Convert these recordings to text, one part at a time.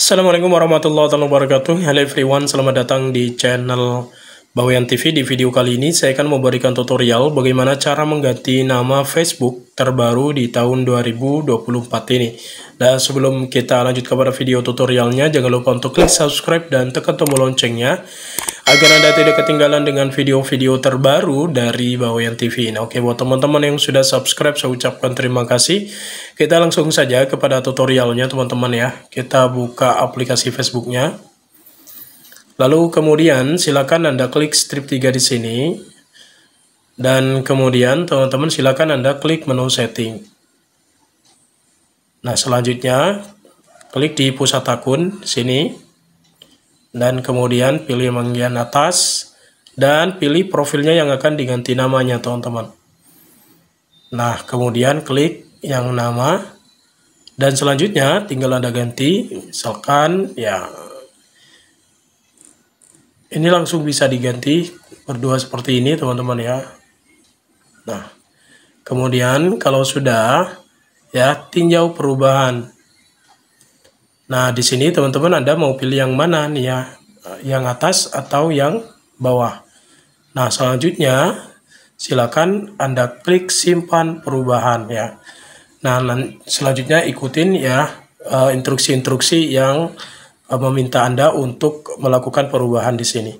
Assalamualaikum warahmatullahi wabarakatuh Hello everyone, selamat datang di channel Bawean TV Di video kali ini saya akan memberikan tutorial bagaimana cara mengganti nama Facebook terbaru di tahun 2024 ini Nah sebelum kita lanjut kepada video tutorialnya Jangan lupa untuk klik subscribe dan tekan tombol loncengnya agar Anda tidak ketinggalan dengan video-video terbaru dari Bawayan TV. Nah, oke buat teman-teman yang sudah subscribe saya ucapkan terima kasih. Kita langsung saja kepada tutorialnya teman-teman ya. Kita buka aplikasi Facebooknya. Lalu kemudian silakan Anda klik strip 3 di sini. Dan kemudian teman-teman silakan Anda klik menu setting. Nah, selanjutnya klik di pusat akun sini dan kemudian pilih bagian atas dan pilih profilnya yang akan diganti namanya teman-teman nah kemudian klik yang nama dan selanjutnya tinggal anda ganti misalkan ya ini langsung bisa diganti berdua seperti ini teman-teman ya nah kemudian kalau sudah ya tinjau perubahan Nah, di sini teman-teman Anda mau pilih yang mana nih ya? Yang atas atau yang bawah. Nah, selanjutnya silakan Anda klik simpan perubahan ya. Nah, selanjutnya ikutin ya eh, instruksi-instruksi yang eh, meminta Anda untuk melakukan perubahan di sini.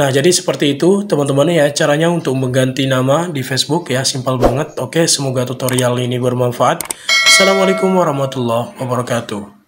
Nah, jadi seperti itu teman-teman ya caranya untuk mengganti nama di Facebook ya, simpel banget. Oke, semoga tutorial ini bermanfaat. Assalamualaikum warahmatullahi wabarakatuh.